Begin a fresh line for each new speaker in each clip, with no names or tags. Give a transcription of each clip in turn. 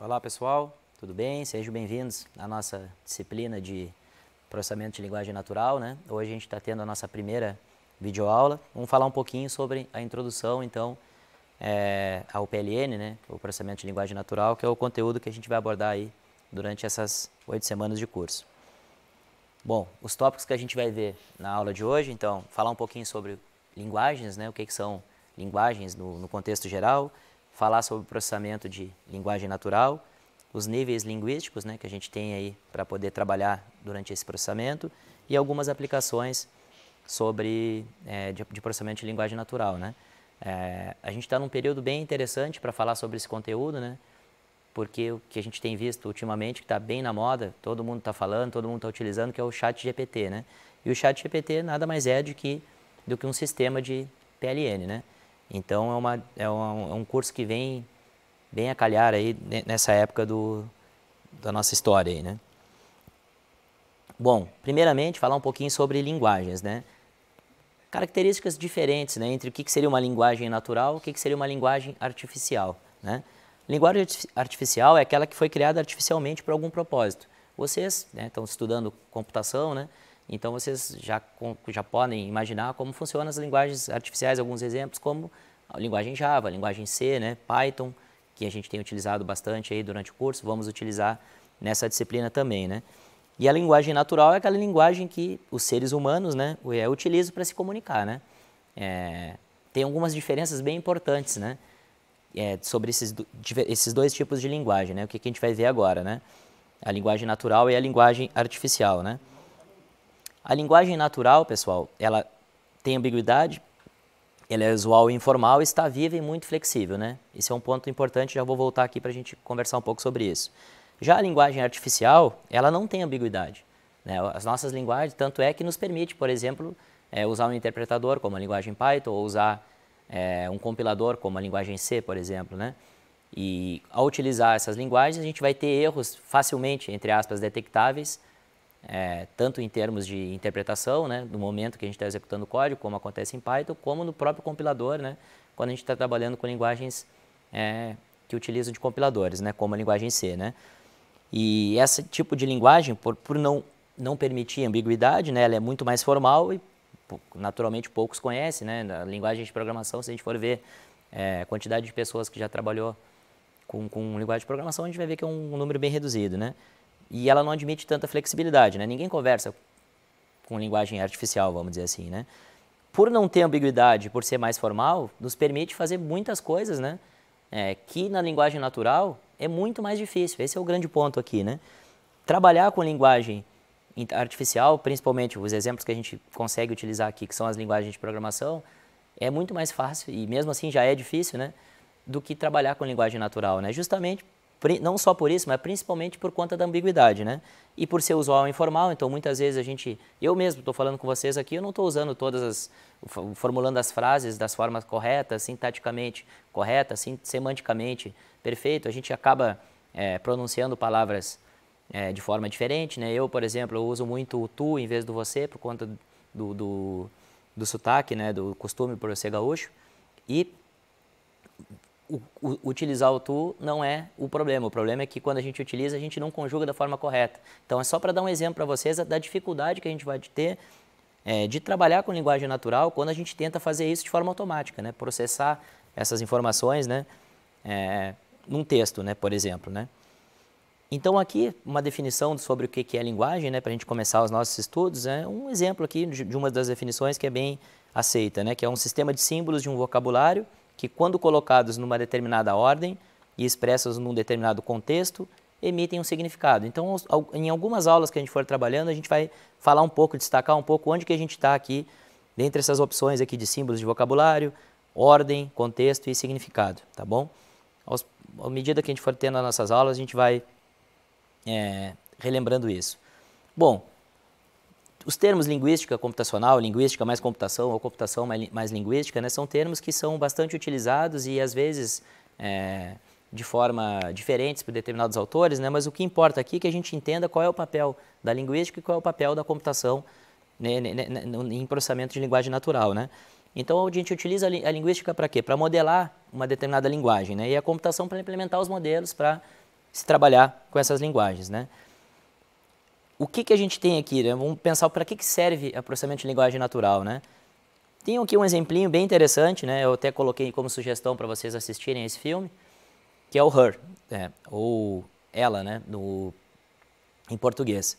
Olá pessoal, tudo bem? Sejam bem-vindos à nossa disciplina de processamento de linguagem natural. Né? Hoje a gente está tendo a nossa primeira videoaula. Vamos falar um pouquinho sobre a introdução, então, é, ao PLN, né? o processamento de linguagem natural, que é o conteúdo que a gente vai abordar aí durante essas oito semanas de curso. Bom, os tópicos que a gente vai ver na aula de hoje, então, falar um pouquinho sobre linguagens, né, o que, que são linguagens no, no, contexto geral, falar sobre o processamento de linguagem natural, os níveis linguísticos né, que a gente tem aí para poder trabalhar durante esse processamento e algumas aplicações sobre é, de, de, processamento de linguagem natural. Né? É, a gente está num período bem interessante para falar sobre esse conteúdo, né? porque o que a gente tem visto ultimamente, que está bem na moda, todo mundo está falando, todo mundo está utilizando, que é o chat GPT, né? E o chat GPT nada mais é do que, do que um sistema de PLN, né? Então, é, uma, é, uma, é um curso que vem bem a calhar aí nessa época do, da nossa história aí, né? Bom, primeiramente, falar um pouquinho sobre linguagens, né? Características diferentes né, entre o que, seria uma linguagem natural e o que, que seria uma linguagem artificial, né? Linguagem artificial é aquela que foi criada artificialmente para algum propósito. Vocês né, estão estudando computação, né? Então vocês já, já podem imaginar como funcionam as linguagens artificiais, alguns exemplos como a linguagem Java, a linguagem C, né, Python, que a gente tem utilizado bastante aí durante o curso, vamos utilizar nessa disciplina também, né? E a linguagem natural é aquela linguagem que os seres humanos, né, é, utilizam para se comunicar, né? É, tem algumas diferenças bem importantes, né? é, sobre esses, esses dois tipos de linguagem, né? O que, que a gente vai ver agora, né? A linguagem natural e a linguagem artificial, né? A linguagem natural, pessoal, ela tem ambiguidade, ela é usual e informal, está viva e muito flexível, né? Esse é um ponto importante, já vou voltar aqui para a gente conversar um pouco sobre isso. Já a linguagem artificial, ela não tem ambiguidade. Né? As nossas linguagens, tanto é que nos permite, por exemplo, é, usar um interpretador como a linguagem Python ou usar é, um compilador como a linguagem C, por exemplo, né? E ao utilizar essas linguagens, a gente vai ter erros facilmente, entre aspas, detectáveis, é, tanto em termos de interpretação, né, do momento que a gente está executando o código, como acontece em Python, como no próprio compilador, né, quando a gente está trabalhando com linguagens é, que utilizam de compiladores, né, como a linguagem C. Né. E esse tipo de linguagem, por, por não, não permitir ambiguidade, né, ela é muito mais formal e naturalmente poucos conhecem, né? Na linguagem de programação, se a gente for ver é, a quantidade de pessoas que já trabalhou com, com linguagem de programação, a gente vai ver que é um, um número bem reduzido, né? E ela não admite tanta flexibilidade, né? Ninguém conversa com linguagem artificial, vamos dizer assim, né? Por não ter ambiguidade, por ser mais formal, nos permite fazer muitas coisas, né? É, que na linguagem natural é muito mais difícil. Esse é o grande ponto aqui, né? Trabalhar com linguagem artificial, principalmente os exemplos que a gente consegue utilizar aqui, que são as linguagens de programação, é muito mais fácil e mesmo assim já é difícil, né, do que trabalhar com linguagem natural, né? Justamente não só por isso, mas principalmente por conta da ambiguidade, né? E por ser usual informal, então muitas vezes a gente, eu mesmo estou falando com vocês aqui, eu não estou usando todas as, formulando as frases das formas corretas, sintaticamente corretas, semanticamente perfeito. A gente acaba é, pronunciando palavras é, de forma diferente. Né? Eu, por exemplo, eu uso muito o tu em vez do você por conta do, do, do sotaque, né? do costume por ser gaúcho. E o, o, utilizar o tu não é o problema. O problema é que quando a gente utiliza, a gente não conjuga da forma correta. Então é só para dar um exemplo para vocês da dificuldade que a gente vai ter é, de trabalhar com linguagem natural quando a gente tenta fazer isso de forma automática, né? Processar essas informações, né? É, num texto, né? Por exemplo, né? Então, aqui, uma definição sobre o que é linguagem, né, para a gente começar os nossos estudos, é um exemplo aqui de uma das definições que é bem aceita, né, que é um sistema de símbolos de um vocabulário que, quando colocados numa determinada ordem e expressos num determinado contexto, emitem um significado. Então, em algumas aulas que a gente for trabalhando, a gente vai falar um pouco, destacar um pouco onde que a gente está aqui, dentre essas opções aqui de símbolos de vocabulário, ordem, contexto e significado, tá bom? à medida que a gente for tendo as nossas aulas, a gente vai é, relembrando isso. Bom, os termos linguística computacional, linguística mais computação ou computação mais linguística, né, são termos que são bastante utilizados e às vezes é, de forma diferente por determinados autores, né, mas o que importa aqui é que a gente entenda qual é o papel da linguística e qual é o papel da computação né, né, né, né em processamento de linguagem natural. Né. Então a gente utiliza a linguística para quê? Para modelar uma determinada linguagem né, e a computação para implementar os modelos para se trabalhar com essas linguagens, né? O que, que a gente tem aqui? Né? Vamos pensar para que, que serve o processamento de linguagem natural, né? Tem aqui um exemplinho bem interessante, né? Eu até coloquei como sugestão para vocês assistirem esse filme, que é o Her, é, ou Ela, né? No, em português.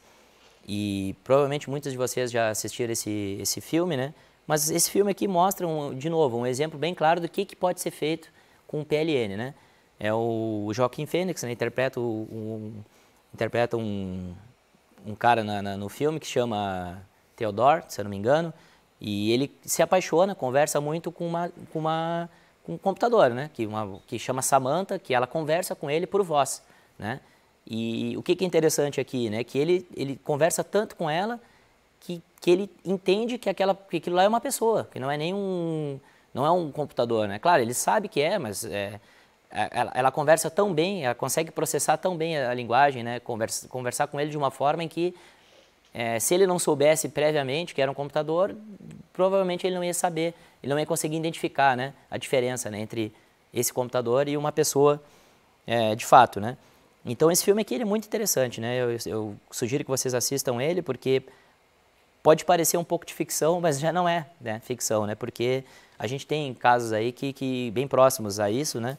E provavelmente muitos de vocês já assistiram esse, esse filme, né? Mas esse filme aqui mostra, um, de novo, um exemplo bem claro do que, que pode ser feito com o PLN, né? é o Joaquim Fênix, né? Interpreta, um, interpreta um, um cara na, na, no filme que chama Theodore, se eu não me engano, e ele se apaixona, conversa muito com uma, com uma com um computador, né? Que, uma, que chama Samantha, que ela conversa com ele por voz, né? E o que, que é interessante aqui, né? Que ele, ele conversa tanto com ela que, que ele entende que, aquela, que aquilo lá é uma pessoa, que não é nenhum, não é um computador, né? Claro, ele sabe que é, mas é, é, ela, ela, conversa tão bem, ela consegue processar tão bem a, a linguagem, né? Conversa, conversar com ele de uma forma em que, é, se ele não soubesse previamente que era um computador, provavelmente ele não ia saber, ele não ia conseguir identificar né, a diferença né, entre esse computador e uma pessoa é, de fato. Né? Então, esse filme aqui é muito interessante. Né? Eu, eu sugiro que vocês assistam ele, porque pode parecer um pouco de ficção, mas já não é né, ficção, né? porque a gente tem casos aí que, que bem próximos a isso, né?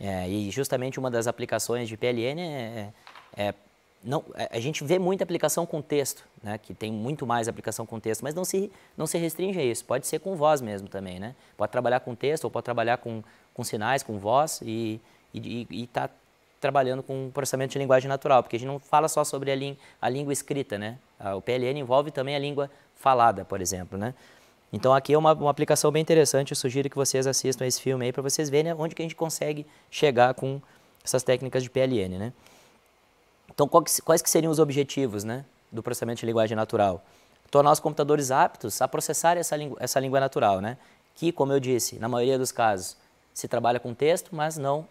É, e justamente uma das aplicações de PLN é, é, é não, é, a gente vê muita aplicação com texto, né? que tem muito mais aplicação com texto, mas não se, não se restringe a isso, pode ser com voz mesmo também. Né? Pode trabalhar com texto ou pode trabalhar com, com sinais, com voz e tá trabalhando com processamento de linguagem natural, porque a gente não fala só sobre a, a língua escrita, né? o PLN envolve também a língua falada, por exemplo. Né? Então aqui é uma, uma aplicação bem interessante, eu sugiro que vocês assistam esse filme aí para vocês verem né, onde que a gente consegue chegar com essas técnicas de PLN, né? Então quais, quais que seriam os objetivos, né, do processamento de linguagem natural? Tornar os computadores aptos a processar essa, essa língua natural, né? Que, como eu disse, na maioria dos casos se trabalha com texto, mas não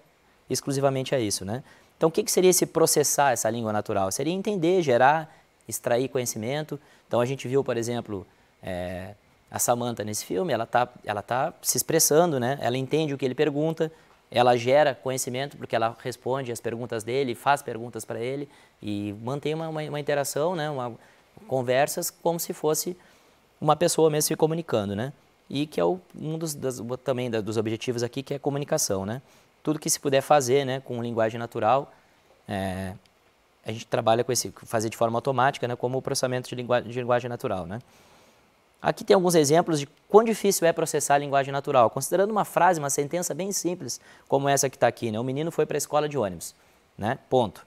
exclusivamente a isso, né? Então o que, que seria esse processar essa língua natural? Seria entender, gerar, extrair conhecimento. Então a gente viu, por exemplo, é, a Samantha nesse filme, ela tá, ela tá se expressando, né? Ela entende o que ele pergunta, ela gera conhecimento porque ela responde as perguntas dele, faz perguntas para ele e mantém uma, uma, uma, interação, né? Uma, conversas como se fosse uma pessoa mesmo se comunicando, né? E que é o, um dos das, também da, dos objetivos aqui que é comunicação, né? Tudo que se puder fazer, né? Com linguagem natural, é, a gente trabalha com esse fazer de forma automática, né? Como o processamento de linguagem, de linguagem natural, né? Aqui tem alguns exemplos de quão difícil é processar a linguagem natural. Considerando uma frase, uma sentença bem simples, como essa que está aqui, né? O menino foi para a escola de ônibus, né? Ponto.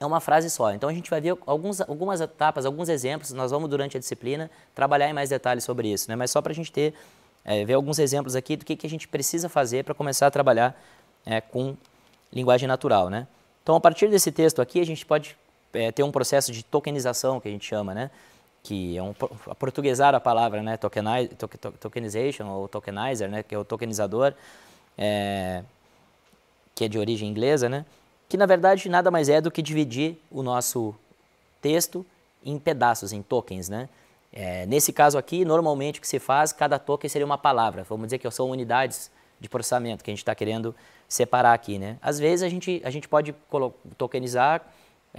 É uma frase só. Então a gente vai ver alguns, algumas etapas, alguns exemplos. Nós vamos durante a disciplina trabalhar em mais detalhes sobre isso, né? Mas só para a gente ter é, ver alguns exemplos aqui do que, que a gente precisa fazer para começar a trabalhar é, com linguagem natural, né? Então a partir desse texto aqui a gente pode é, ter um processo de tokenização que a gente chama, né? que é um portuguesar a palavra, né, tokenize, to, to, tokenization ou tokenizer, né, que é o tokenizador, é, que é de origem inglesa, né, que na verdade nada mais é do que dividir o nosso texto em pedaços, em tokens, né. É, nesse caso aqui, normalmente o que se faz, cada token seria uma palavra. Vamos dizer que são unidades de processamento que a gente está querendo separar aqui, né? Às vezes a gente, a gente pode tokenizar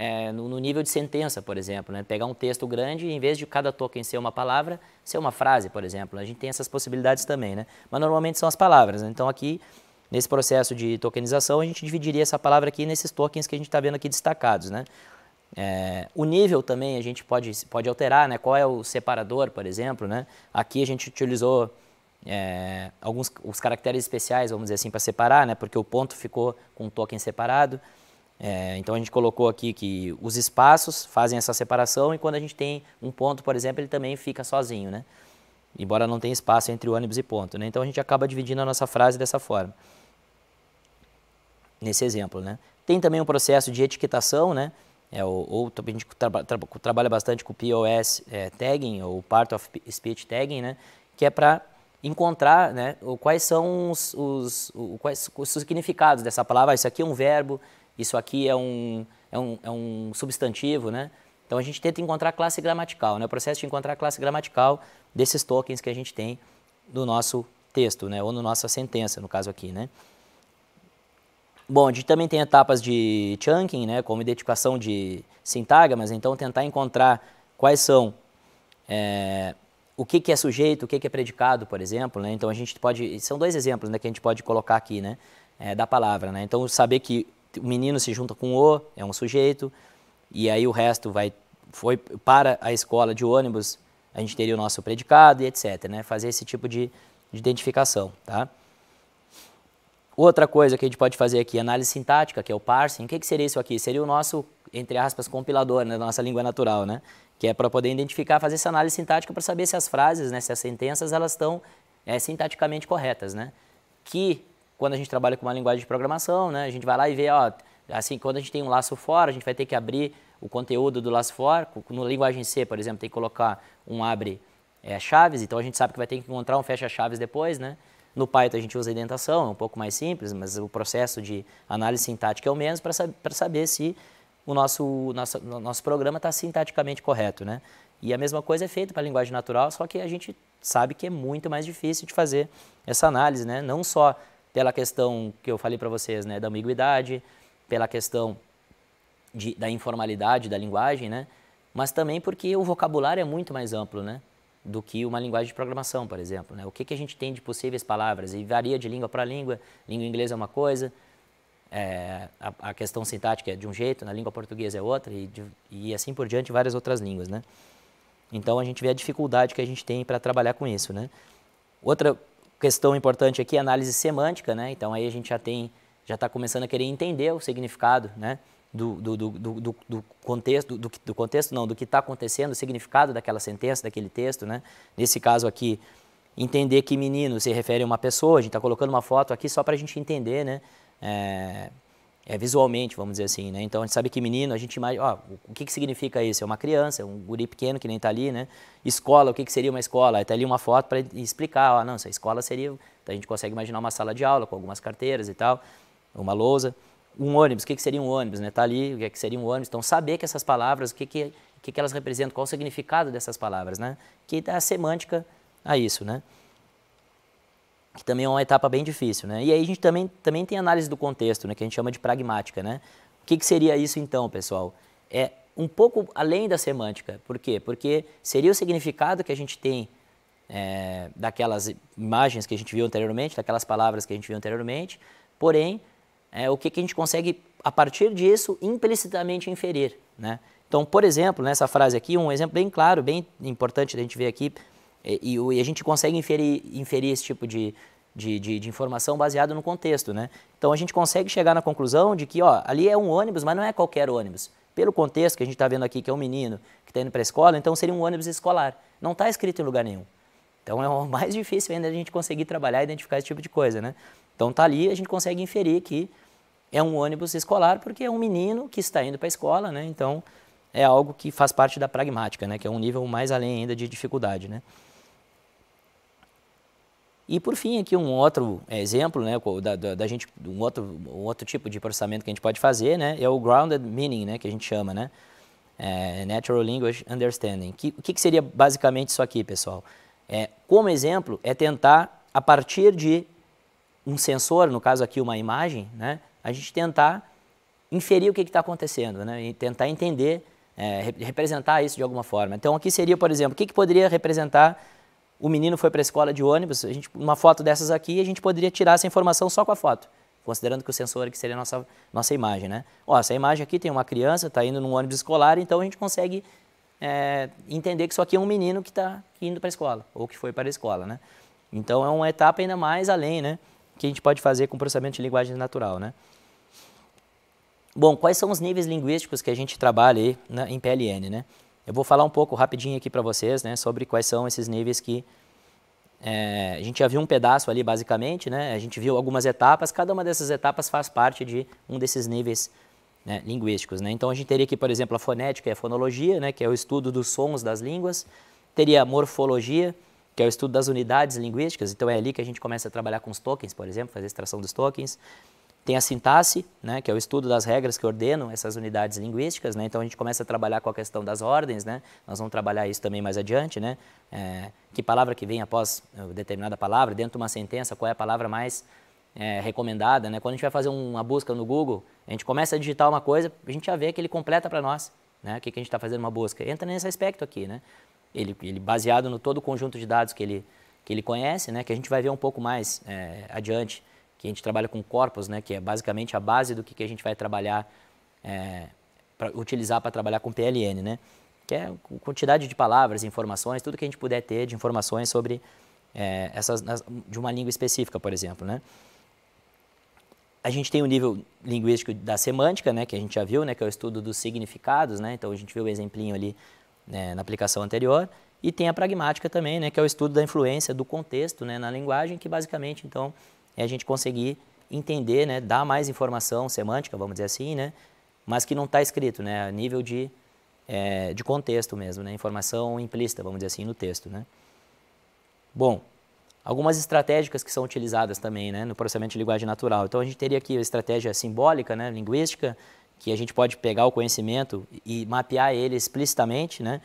é, no, no, nível de sentença, por exemplo, né? pegar um texto grande e em vez de cada token ser uma palavra, ser uma frase, por exemplo. A gente tem essas possibilidades também, né? mas normalmente são as palavras. Né? Então aqui, nesse processo de tokenização, a gente dividiria essa palavra aqui nesses tokens que a gente está vendo aqui destacados. Né? É, o nível também a gente pode, pode alterar, né? qual é o separador, por exemplo. Né? Aqui a gente utilizou é, alguns os caracteres especiais, vamos dizer assim, para separar, né? porque o ponto ficou com um token separado. É, então a gente colocou aqui que os espaços fazem essa separação e quando a gente tem um ponto, por exemplo, ele também fica sozinho, né? Embora não tenha espaço entre ônibus e ponto, né? Então a gente acaba dividindo a nossa frase dessa forma. Nesse exemplo, né? Tem também um processo de etiquetação, né? É, ou, ou a gente tra trabalha bastante com POS é, tagging, ou Part of Speech tagging, né? Que é para encontrar né, quais são os, os, os, os significados dessa palavra. Ah, isso aqui é um verbo, isso aqui é um, é um, é um substantivo, né? Então a gente tenta encontrar classe gramatical, né? O processo de encontrar classe gramatical desses tokens que a gente tem no nosso texto, né? Ou na nossa sentença, no caso aqui, né? Bom, a gente também tem etapas de chunking, né? Como identificação de sintagmas, então tentar encontrar quais são é, o que, que é sujeito, o que, que é predicado, por exemplo, né? Então a gente pode, são dois exemplos né, que a gente pode colocar aqui, né? É, da palavra, né? Então saber que o menino se junta com o, é um sujeito, e aí o resto vai foi para a escola de ônibus, a gente teria o nosso predicado e etc, né? Fazer esse tipo de, de identificação, tá? Outra coisa que a gente pode fazer aqui, análise sintática, que é o parsing. O que, que seria isso aqui? Seria o nosso, entre aspas, compilador na né, nossa língua natural, né? Que é para poder identificar, fazer essa análise sintática para saber se as frases, né, se as sentenças, elas estão é, sintaticamente corretas, né? Que quando a gente trabalha com uma linguagem de programação, né, a gente vai lá e vê, ó, assim, quando a gente tem um laço for, a gente vai ter que abrir o conteúdo do laço for, Na linguagem C, por exemplo, tem que colocar um abre é, chaves, então a gente sabe que vai ter que encontrar um fecha chaves depois, né? No Python a gente usa a indentação, é um pouco mais simples, mas o processo de análise sintática é o mesmo para saber se o nosso, nosso, nosso programa está sintaticamente correto, né? E a mesma coisa é feita para a linguagem natural, só que a gente sabe que é muito mais difícil de fazer essa análise, né? Não só pela questão que eu falei para vocês, né, da ambiguidade, pela questão de, da informalidade da linguagem, né, mas também porque o vocabulário é muito mais amplo, né, do que uma linguagem de programação, por exemplo, né, o que, que a gente tem de possíveis palavras e varia de língua para língua, língua inglesa é uma coisa, é, a, a, questão sintática é de um jeito, na língua portuguesa é outra e, de, e assim por diante várias outras línguas, né. Então a gente vê a dificuldade que a gente tem para trabalhar com isso, né. Outra questão importante aqui é análise semântica, né? Então aí a gente já tem, já está começando a querer entender o significado, né? Do, do, do, do, do contexto, do, do contexto não, do que está acontecendo, o significado daquela sentença, daquele texto, né? Nesse caso aqui, entender que menino se refere a uma pessoa, a gente está colocando uma foto aqui só para a gente entender, né? É, é, visualmente, vamos dizer assim, né? Então a gente sabe que menino, a gente imagina, ó, o que, que significa isso? É uma criança, um guri pequeno que nem está ali, né? Escola, o que, que seria uma escola? Está ali uma foto para explicar, ó, não, essa escola seria, a gente consegue imaginar uma sala de aula com algumas carteiras e tal, uma lousa. Um ônibus, o que, que seria um ônibus, né? Está ali, o que, que seria um ônibus? Então saber que essas palavras, o que, que, que, que elas representam, qual o significado dessas palavras, né? Que dá semântica a isso, né? que também é uma etapa bem difícil, né? E aí a gente também, também tem análise do contexto, né? Que a gente chama de pragmática, né? O que, que seria isso então, pessoal? É um pouco além da semântica. Por quê? Porque seria o significado que a gente tem é, daquelas imagens que a gente viu anteriormente, daquelas palavras que a gente viu anteriormente, porém, é, o que, que a gente consegue, a partir disso, implicitamente inferir, né? Então, por exemplo, nessa frase aqui, um exemplo bem claro, bem importante da gente ver aqui, e, e, e a gente consegue inferir, inferir esse tipo de, de, de, de, informação baseado no contexto, né? Então a gente consegue chegar na conclusão de que, ó, ali é um ônibus, mas não é qualquer ônibus. Pelo contexto que a gente está vendo aqui, que é um menino que está indo para a escola, então seria um ônibus escolar. Não está escrito em lugar nenhum. Então é o mais difícil ainda a gente conseguir trabalhar e identificar esse tipo de coisa, né? Então tá ali, a gente consegue inferir que é um ônibus escolar porque é um menino que está indo para a escola, né? Então é algo que faz parte da pragmática, né? Que é um nível mais além ainda de dificuldade, né? E por fim, aqui um outro é, exemplo, né, da, da, da, gente, um outro, um outro tipo de processamento que a gente pode fazer, né, é o Grounded Meaning, né, que a gente chama, né, é, Natural Language Understanding. O que, que, que, seria basicamente isso aqui, pessoal? É, como exemplo, é tentar, a partir de um sensor, no caso aqui uma imagem, né, a gente tentar inferir o que está acontecendo, né, e tentar entender, é, representar isso de alguma forma. Então aqui seria, por exemplo, o que, que poderia representar o menino foi para a escola de ônibus, a gente, uma foto dessas aqui, a gente poderia tirar essa informação só com a foto, considerando que o sensor que seria a nossa, nossa imagem, né? Ó, essa imagem aqui tem uma criança, está indo num ônibus escolar, então a gente consegue é, entender que isso aqui é um menino que está indo para a escola, ou que foi para a escola, né? Então é uma etapa ainda mais além, né? Que a gente pode fazer com processamento de linguagem natural, né? Bom, quais são os níveis linguísticos que a gente trabalha aí né, em PLN, né? Eu vou falar um pouco rapidinho aqui para vocês né, sobre quais são esses níveis que é, a gente já viu um pedaço ali basicamente, né? a gente viu algumas etapas, cada uma dessas etapas faz parte de um desses níveis né, linguísticos. Né? Então a gente teria aqui, por exemplo, a fonética e a fonologia, né, que é o estudo dos sons das línguas, teria a morfologia, que é o estudo das unidades linguísticas, então é ali que a gente começa a trabalhar com os tokens, por exemplo, fazer extração dos tokens. Tem a sintaxe, né, que é o estudo das regras que ordenam essas unidades linguísticas. Né? Então a gente começa a trabalhar com a questão das ordens. Né? Nós vamos trabalhar isso também mais adiante. Né? É, que palavra que vem após eh, determinada palavra, dentro de uma sentença, qual é a palavra mais é, recomendada. Né? Quando a gente vai fazer uma busca no Google, a gente começa a digitar uma coisa, a gente já vê que ele completa para nós né? o que, que a gente está fazendo uma busca. Entra nesse aspecto aqui. Né? Ele, ele baseado no todo o conjunto de dados que ele, que ele conhece, né? que a gente vai ver um pouco mais é, adiante que a gente trabalha com corpos, né, que é basicamente a base do que, que a gente vai trabalhar, é, pra, utilizar para trabalhar com PLN, né, que é quantidade de palavras, informações, tudo que a gente puder ter de informações sobre é, essas, de uma língua específica, por exemplo, né. A gente tem o um nível linguístico da semântica, né, que a gente já viu, né, que é o estudo dos significados, né, então a gente viu o exemplinho ali né, na aplicação anterior, e tem a pragmática também, né, que é o estudo da influência do contexto né, na linguagem, que basicamente, então, é a gente conseguir entender, né, dar mais informação semântica, vamos dizer assim, né, mas que não está escrito, né, a nível de, é, de contexto mesmo, né, informação implícita, vamos dizer assim, no texto, né. Bom, algumas estratégicas que são utilizadas também, né, no processamento de linguagem natural. Então a gente teria aqui a estratégia simbólica, né, linguística, que a gente pode pegar o conhecimento e mapear ele explicitamente, né,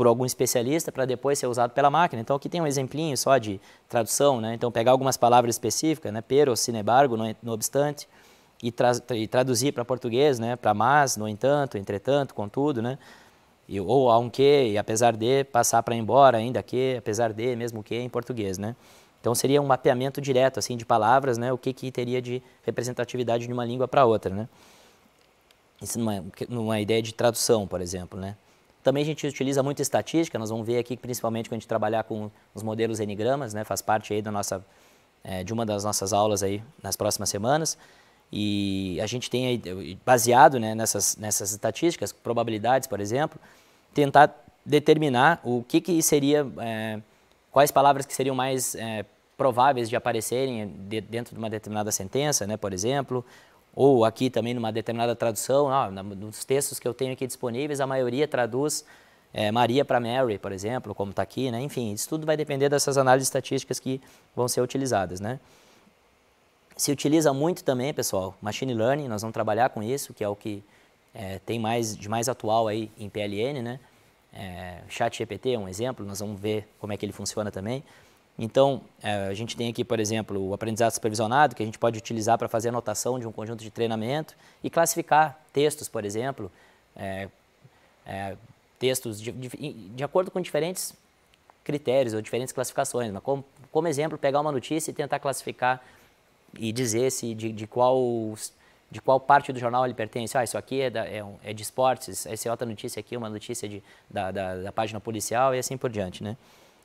por algum especialista para depois ser usado pela máquina. Então aqui tem um exemplinho só de tradução, né? Então pegar algumas palavras específicas, né? Pero, sinebargo, no, no obstante, e, tra e traduzir para português, né? Para mas, no entanto, entretanto, contudo, né? E, ou que, e apesar de, passar para embora, ainda que, apesar de, mesmo que, em português, né? Então seria um mapeamento direto assim de palavras, né? O que que teria de representatividade de uma língua para outra, né? Isso numa, numa ideia de tradução, por exemplo, né? Também a gente utiliza muito estatística, nós vamos ver aqui principalmente quando a gente trabalhar com os modelos enigramas, né, faz parte aí da nossa, é, de uma das nossas aulas aí nas próximas semanas. E a gente tem aí, baseado né, nessas, nessas estatísticas, probabilidades, por exemplo, tentar determinar o que, que seria, é, quais palavras que seriam mais é, prováveis de aparecerem de, dentro de uma determinada sentença, né, por exemplo, ou aqui também numa determinada tradução, ah, nos textos que eu tenho aqui disponíveis, a maioria traduz é, Maria para Mary, por exemplo, como está aqui, né? enfim, isso tudo vai depender dessas análises estatísticas que vão ser utilizadas. Né? Se utiliza muito também, pessoal, machine learning, nós vamos trabalhar com isso, que é o que é, tem mais, de mais atual aí em PLN, né? É, chat GPT é um exemplo, nós vamos ver como é que ele funciona também. Então, eh, a gente tem aqui, por exemplo, o aprendizado supervisionado, que a gente pode utilizar para fazer anotação de um conjunto de treinamento e classificar textos, por exemplo, é, é, textos de, de, de, acordo com diferentes critérios ou diferentes classificações. Mas como, como exemplo, pegar uma notícia e tentar classificar e dizer se de, de qual de qual parte do jornal ele pertence. Ah, isso aqui é, da, é, é de esportes, essa é outra notícia aqui, uma notícia de, da, da, da página policial e assim por diante, né?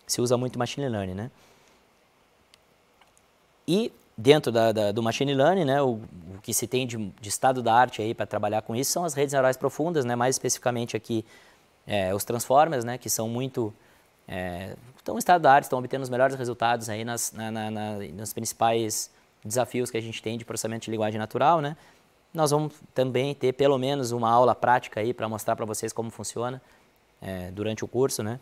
se usa muito machine learning, né? E dentro da, da, do machine learning, né, o, o que se tem de, de, estado da arte aí para trabalhar com isso são as redes neurais profundas, né, mais especificamente aqui é, os transformers, né, que são muito é, estão em estado da arte, estão obtendo os melhores resultados aí nas, na, na, na, nos principais desafios que a gente tem de processamento de linguagem natural, né? Nós vamos também ter pelo menos uma aula prática aí para mostrar para vocês como funciona é, durante o curso, né?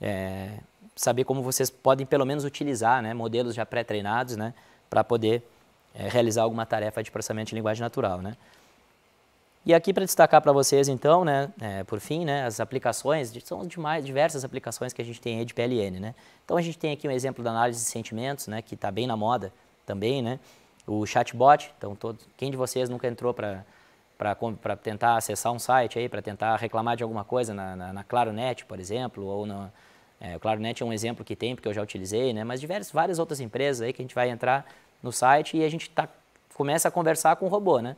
É, saber como vocês podem pelo menos utilizar né, modelos já pré-treinados né, para poder é, realizar alguma tarefa de processamento de linguagem natural. Né. E aqui para destacar para vocês então, né, é, por fim, né, as aplicações, são demais, diversas aplicações que a gente tem aí de PLN. Né. Então a gente tem aqui um exemplo da análise de sentimentos, né, que está bem na moda também, né, o chatbot, então todo, quem de vocês nunca entrou para para tentar acessar um site aí, para tentar reclamar de alguma coisa na, na, na ClaroNet, por exemplo, ou na, é, o Claronet é um exemplo que tem, porque eu já utilizei, né? mas diversas, várias outras empresas aí que a gente vai entrar no site e a gente tá, começa a conversar com o robô, né?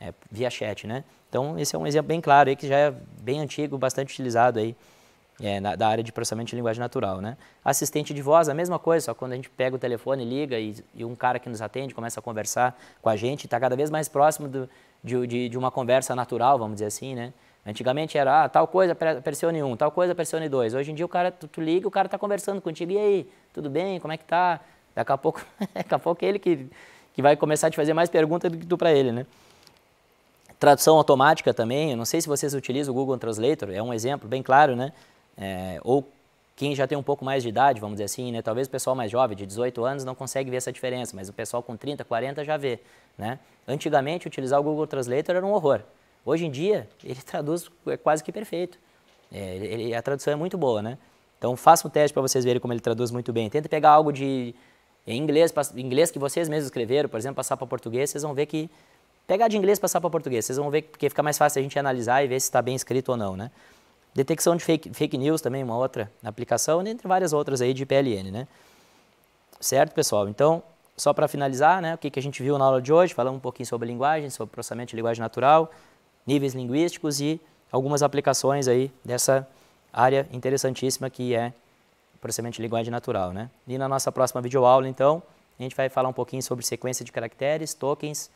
É, via chat, né? Então, esse é um exemplo bem claro aí, que já é bem antigo, bastante utilizado aí, é, na, da área de processamento de linguagem natural, né? Assistente de voz, a mesma coisa, só quando a gente pega o telefone, liga e, e um cara que nos atende começa a conversar com a gente, está cada vez mais próximo do, de, de, de uma conversa natural, vamos dizer assim, né? Antigamente era ah, tal coisa, pressione 1, um, tal coisa, pressione 2. Hoje em dia o cara, tu, tu liga, o cara está conversando contigo, e aí, tudo bem, como é que tá? Daqui a pouco, daqui a pouco é ele que, que vai começar a te fazer mais perguntas do que tu para ele, né? Tradução automática também, eu não sei se vocês utilizam o Google Translator, é um exemplo bem claro, né? É, ou quem já tem um pouco mais de idade, vamos dizer assim, né? Talvez o pessoal mais jovem, de 18 anos, não consegue ver essa diferença, mas o pessoal com 30, 40 já vê, né? Antigamente, utilizar o Google Translator era um horror. Hoje em dia, ele traduz é quase que perfeito. É, ele, a tradução é muito boa, né? Então, faça um teste para vocês verem como ele traduz muito bem. Tenta pegar algo de em inglês, inglês que vocês mesmos escreveram, por exemplo, passar para português, vocês vão ver que... Pegar de inglês passar para português, vocês vão ver que fica mais fácil a gente analisar e ver se está bem escrito ou não, né? Detecção de fake, fake news também, uma outra aplicação, entre várias outras aí de PLN, né? Certo, pessoal? Então, só para finalizar, né, o que, que a gente viu na aula de hoje, falamos um pouquinho sobre linguagem, sobre processamento de linguagem natural, níveis linguísticos e algumas aplicações aí dessa área interessantíssima que é processamento de linguagem natural. Né? E na nossa próxima videoaula, então, a gente vai falar um pouquinho sobre sequência de caracteres, tokens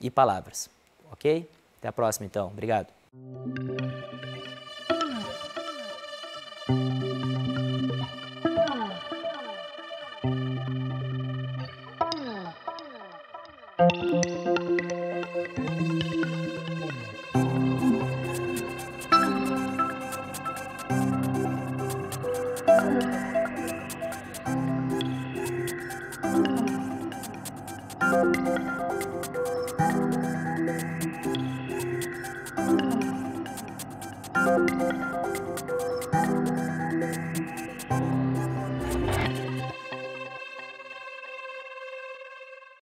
e palavras. Ok? Até a próxima, então. Obrigado.